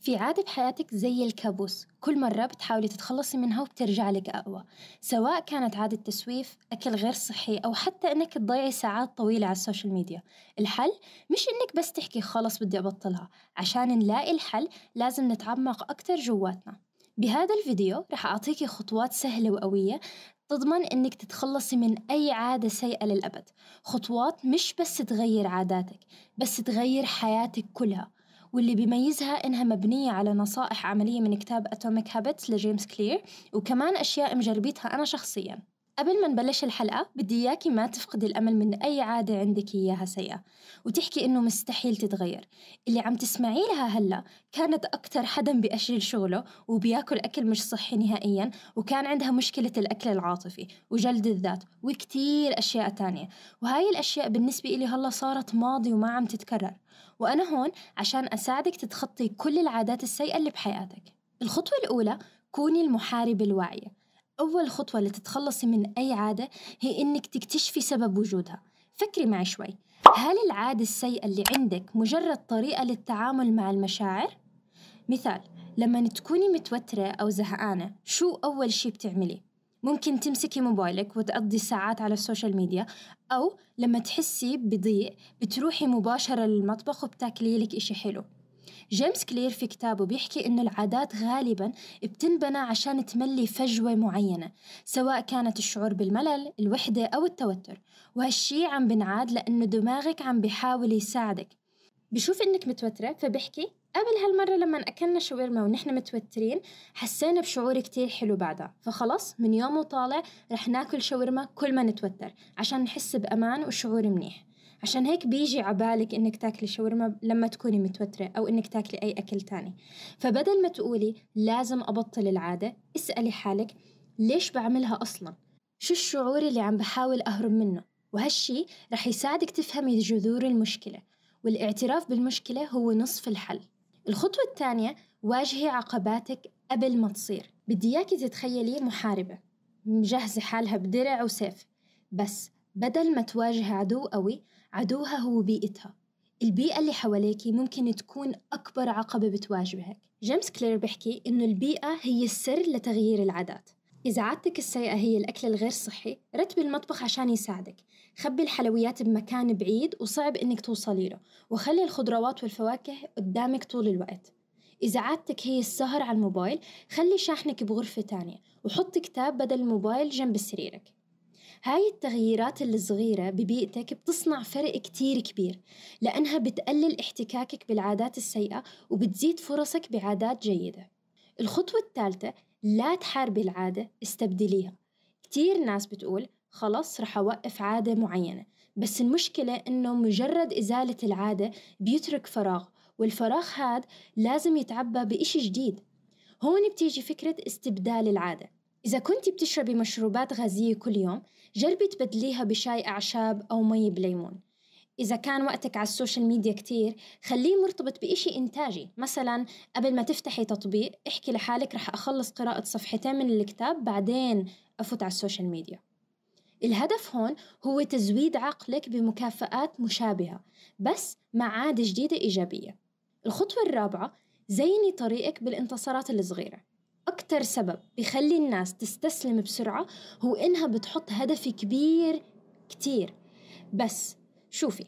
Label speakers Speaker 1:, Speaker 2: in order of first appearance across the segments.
Speaker 1: في عادة بحياتك زي الكابوس كل مرة بتحاولي تتخلصي منها وبترجع لك أقوى سواء كانت عادة تسويف أكل غير صحي أو حتى أنك تضيعي ساعات طويلة على السوشيال ميديا الحل مش أنك بس تحكي خلص بدي أبطلها عشان نلاقي الحل لازم نتعمق أكتر جواتنا بهذا الفيديو رح أعطيكي خطوات سهلة وقوية تضمن إنك تتخلصي من أي عادة سيئة للأبد خطوات مش بس تغير عاداتك بس تغير حياتك كلها واللي بيميزها إنها مبنية على نصائح عملية من كتاب أتوميك هابتس لجيمس كلير وكمان أشياء مجربيتها أنا شخصياً قبل ما نبلش الحلقة بدي إياكي ما تفقدي الأمل من أي عادة عندك إياها سيئة وتحكي إنه مستحيل تتغير اللي عم تسمعي لها هلأ كانت أكتر حدا بأشل شغله وبياكل أكل مش صحي نهائيا وكان عندها مشكلة الأكل العاطفي وجلد الذات وكتير أشياء تانية وهاي الأشياء بالنسبة إلي هلأ صارت ماضي وما عم تتكرر وأنا هون عشان أساعدك تتخطي كل العادات السيئة اللي بحياتك الخطوة الأولى كوني المحاربة الواعية أول خطوة لتتخلصي من أي عادة هي إنك تكتشفي سبب وجودها فكري معي شوي هل العادة السيئة اللي عندك مجرد طريقة للتعامل مع المشاعر؟ مثال لما تكوني متوترة أو زهقانة شو أول شي بتعملي؟ ممكن تمسكي موبايلك وتقضي ساعات على السوشيال ميديا أو لما تحسي بضيق بتروحي مباشرة للمطبخ وبتاكلي لك إشي حلو جيمس كلير في كتابه بيحكي إنه العادات غالبا بتنبنى عشان تملي فجوة معينة سواء كانت الشعور بالملل الوحدة أو التوتر وهالشي عم بنعاد لأنه دماغك عم بيحاول يساعدك بشوف إنك متوترة فبحكي قبل هالمرة لما أكلنا شاورما ونحن متوترين حسينا بشعور كتير حلو بعدها فخلص من يوم وطالع رح ناكل شاورما كل ما نتوتر عشان نحس بأمان وشعور منيح عشان هيك بيجي عبالك انك تاكلي شاورما لما تكوني متوترة او انك تاكلي اي اكل تاني فبدل ما تقولي لازم ابطل العادة اسألي حالك ليش بعملها اصلا شو الشعور اللي عم بحاول اهرب منه وهالشي رح يساعدك تفهمي جذور المشكلة والاعتراف بالمشكلة هو نصف الحل الخطوة الثانية واجهي عقباتك قبل ما تصير بدي إياكي تتخيلي محاربة مجهزة حالها بدرع وسيف بس بدل ما تواجه عدو قوي عدوها هو بيئتها البيئة اللي حواليك ممكن تكون أكبر عقبة بتواجهك جيمس كلير بيحكي إنه البيئة هي السر لتغيير العادات إذا عادتك السيئة هي الأكل الغير صحي رتبي المطبخ عشان يساعدك خبي الحلويات بمكان بعيد وصعب إنك توصلي له وخلي الخضروات والفواكه قدامك طول الوقت إذا عادتك هي السهر على الموبايل خلي شاحنك بغرفة تانية وحط كتاب بدل الموبايل جنب سريرك هاي التغييرات الصغيرة ببيئتك بتصنع فرق كتير كبير لأنها بتقلل احتكاكك بالعادات السيئة وبتزيد فرصك بعادات جيدة الخطوة الثالثة لا تحاربي العادة استبدليها كتير ناس بتقول خلص رح أوقف عادة معينة بس المشكلة إنه مجرد إزالة العادة بيترك فراغ والفراغ هاد لازم يتعبى بإشي جديد هون بتيجي فكرة استبدال العادة إذا كنت بتشربي مشروبات غازية كل يوم جربي تبدليها بشاي أعشاب أو مي بليمون إذا كان وقتك على السوشيال ميديا كتير خليه مرتبط بإشي إنتاجي مثلا قبل ما تفتحي تطبيق احكي لحالك رح أخلص قراءة صفحتين من الكتاب بعدين أفوت على السوشيال ميديا الهدف هون هو تزويد عقلك بمكافآت مشابهة بس مع عادة جديدة إيجابية الخطوة الرابعة زيني طريقك بالانتصارات الصغيرة أكتر سبب بخلي الناس تستسلم بسرعة هو إنها بتحط هدف كبير كتير بس شوفي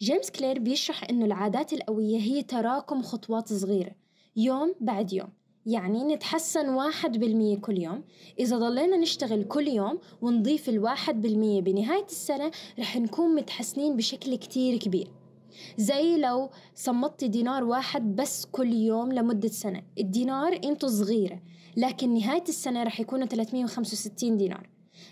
Speaker 1: جيمس كلير بيشرح إنه العادات القوية هي تراكم خطوات صغيرة يوم بعد يوم يعني نتحسن واحد بالمية كل يوم إذا ضلينا نشتغل كل يوم ونضيف الواحد بالمية بنهاية السنة رح نكون متحسنين بشكل كتير كبير زي لو صمتي دينار واحد بس كل يوم لمدة سنة الدينار قيمته صغيرة لكن نهاية السنة رح يكونوا 365 دينار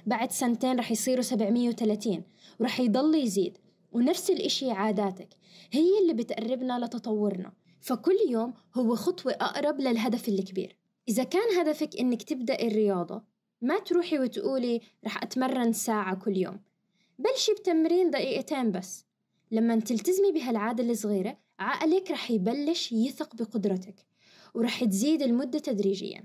Speaker 1: بعد سنتين رح يصيروا 730 ورح يضل يزيد ونفس الإشي عاداتك هي اللي بتقربنا لتطورنا فكل يوم هو خطوة أقرب للهدف الكبير إذا كان هدفك إنك تبدأ الرياضة ما تروحي وتقولي رح أتمرن ساعة كل يوم بلشي بتمرين دقيقتين بس لما تلتزمي بهالعادة الصغيرة عقلك رح يبلش يثق بقدرتك ورح تزيد المدة تدريجياً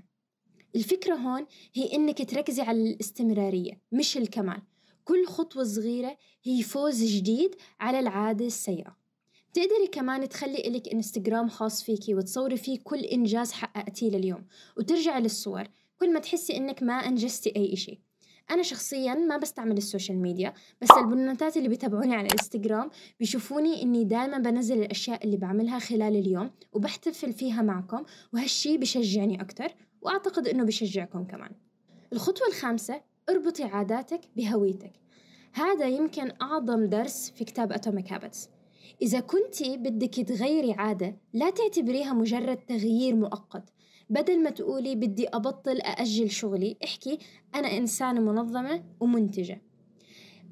Speaker 1: الفكرة هون هي إنك تركزي على الاستمرارية مش الكمال كل خطوة صغيرة هي فوز جديد على العادة السيئة تقدري كمان تخلي إلك إنستغرام خاص فيكي وتصوري فيه كل إنجاز حققتيه لليوم وترجعي للصور كل ما تحسي إنك ما أنجزتي أي إشي انا شخصيا ما بستعمل السوشيال ميديا بس البنتات اللي بيتابعوني على الانستغرام بيشوفوني اني دائما بنزل الاشياء اللي بعملها خلال اليوم وبحتفل فيها معكم وهالشي بشجعني اكثر واعتقد انه بشجعكم كمان الخطوه الخامسه اربطي عاداتك بهويتك هذا يمكن اعظم درس في كتاب اتوميك هابتس إذا كنت بدك تغيري عادة لا تعتبريها مجرد تغيير مؤقت بدل ما تقولي بدي أبطل أأجل شغلي احكي أنا إنسانة منظمة ومنتجة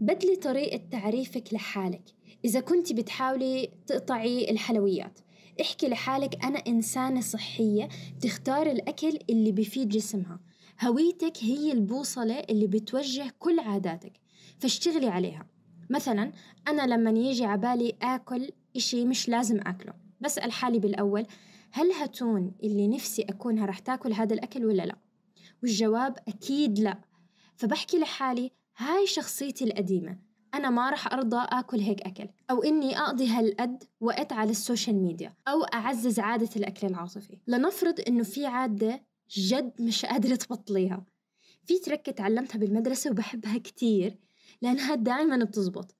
Speaker 1: بدلي طريقة تعريفك لحالك إذا كنت بتحاولي تقطعي الحلويات احكي لحالك أنا إنسانة صحية تختار الأكل اللي بفيد جسمها هويتك هي البوصلة اللي بتوجه كل عاداتك فاشتغلي عليها مثلا أنا لما يجي عبالي آكل إشي مش لازم آكله بسأل حالي بالأول هل هتون اللي نفسي أكونها رح تاكل هذا الأكل ولا لا؟ والجواب أكيد لا فبحكي لحالي هاي شخصيتي القديمة أنا ما رح أرضى أكل هيك أكل أو إني أقضي هالقد وقت على السوشيال ميديا أو أعزز عادة الأكل العاطفي لنفرض إنه في عادة جد مش قادرة تبطليها في تركة تعلمتها بالمدرسة وبحبها كتير لأنها دايما بتزبط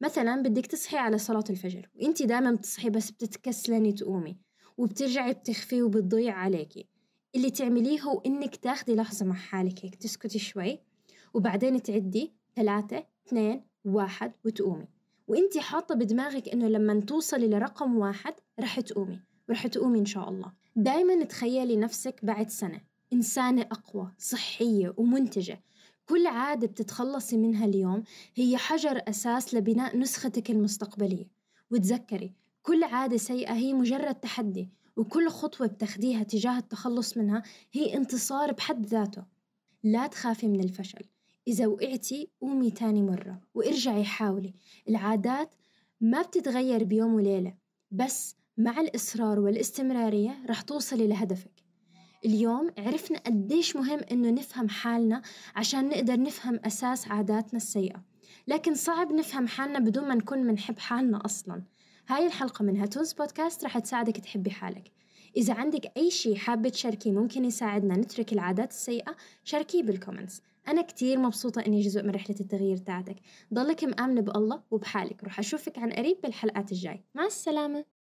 Speaker 1: مثلا بدك تصحي على صلاة الفجر وانت دايما بتصحي بس بتتكسلني تقومي وبترجعي بتخفي وبتضيع عليكي اللي تعمليه هو إنك تاخدي لحظة مع حالك هيك تسكتي شوي وبعدين تعدي ثلاثة اثنين واحد وتقومي وانت حاطة بدماغك إنه لما توصلي لرقم واحد رح تقومي ورح تقومي إن شاء الله دايما تخيلي نفسك بعد سنة إنسانة أقوى صحية ومنتجة كل عادة بتتخلصي منها اليوم هي حجر أساس لبناء نسختك المستقبلية وتذكري كل عادة سيئة هي مجرد تحدي وكل خطوة بتاخديها تجاه التخلص منها هي انتصار بحد ذاته لا تخافي من الفشل إذا وقعتي قومي تاني مرة وارجعي حاولي العادات ما بتتغير بيوم وليلة بس مع الإصرار والاستمرارية رح توصلي لهدفك اليوم عرفنا قديش مهم إنه نفهم حالنا عشان نقدر نفهم أساس عاداتنا السيئة لكن صعب نفهم حالنا بدون ما نكون منحب حالنا أصلاً هاي الحلقة من هاتونز بودكاست رح تساعدك تحبي حالك إذا عندك أي شيء حابة تشاركيه ممكن يساعدنا نترك العادات السيئة شاركيه بالكومنتس أنا كتير مبسوطة إني جزء من رحلة التغيير تاعتك ضلك مآمنة بالله وبحالك رح أشوفك عن قريب بالحلقات الجاي مع السلامة